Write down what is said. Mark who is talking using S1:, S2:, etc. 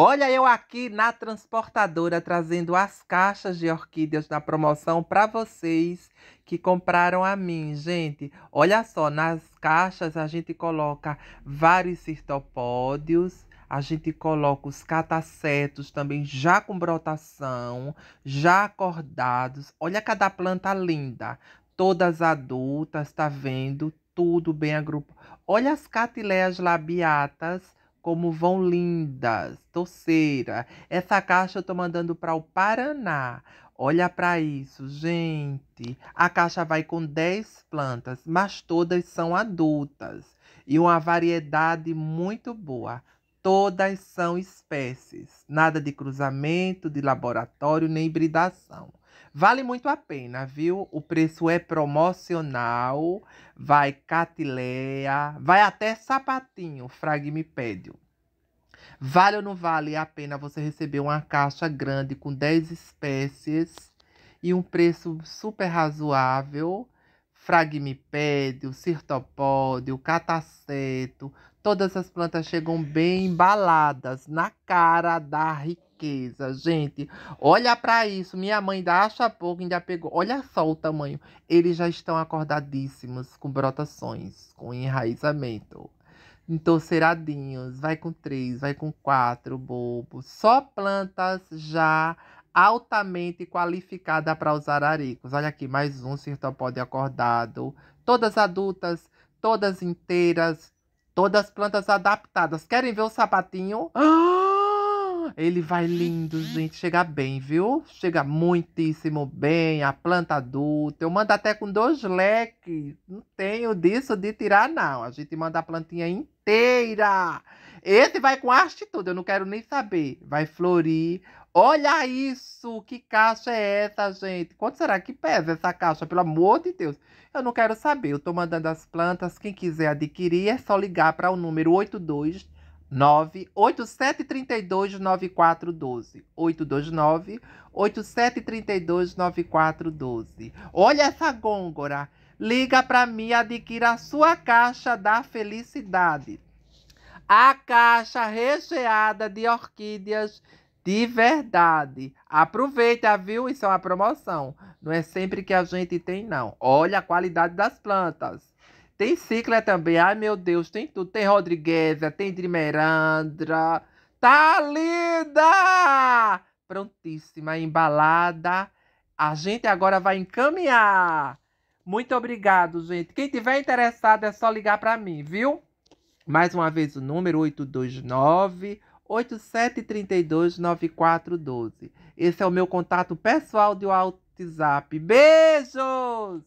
S1: Olha eu aqui na transportadora trazendo as caixas de orquídeas da promoção para vocês que compraram a mim, gente. Olha só, nas caixas a gente coloca vários cirtopódios, a gente coloca os catacetos também já com brotação, já acordados. Olha cada planta linda, todas adultas, tá vendo? Tudo bem agrupado. Olha as catileias labiatas como vão lindas, torceira. Essa caixa eu tô mandando para o Paraná. Olha para isso, gente. A caixa vai com 10 plantas, mas todas são adultas e uma variedade muito boa. Todas são espécies, nada de cruzamento, de laboratório nem hibridação. Vale muito a pena, viu? O preço é promocional, vai catileia, vai até sapatinho, fragmipédio. Vale ou não vale a pena você receber uma caixa grande com 10 espécies e um preço super razoável? Fragmipédio, cirtopódio, cataceto, Todas as plantas chegam bem embaladas na cara da riqueza, gente. Olha para isso. Minha mãe da acha pouco, ainda pegou. Olha só o tamanho. Eles já estão acordadíssimos com brotações, com enraizamento. Entorceiradinhos, vai com três, vai com quatro, bobo. Só plantas já altamente qualificada para usar araricos. Olha aqui, mais um cirtopode acordado. Todas adultas, todas inteiras, Todas as plantas adaptadas. Querem ver o sapatinho? Ah, ele vai lindo, gente. Chega bem, viu? Chega muitíssimo bem. A planta adulta. Eu mando até com dois leques. Não tenho disso de tirar, não. A gente manda a plantinha inteira. Esse vai com arte e tudo. Eu não quero nem saber. Vai florir Olha isso! Que caixa é essa, gente? Quanto será que pesa essa caixa? Pelo amor de Deus! Eu não quero saber. Eu tô mandando as plantas. Quem quiser adquirir é só ligar para o número 829-8732-9412. 829-8732-9412. Olha essa gôngora. Liga para mim adquira a sua caixa da felicidade. A caixa recheada de orquídeas de verdade. Aproveita, viu? Isso é uma promoção. Não é sempre que a gente tem, não. Olha a qualidade das plantas. Tem cicla também. Ai, meu Deus, tem tudo. Tem Rodriguesa, tem Drimerandra. Tá linda! Prontíssima, embalada. A gente agora vai encaminhar. Muito obrigado, gente. Quem tiver interessado é só ligar para mim, viu? Mais uma vez o número 829 8732-9412. Esse é o meu contato pessoal de WhatsApp. Beijos!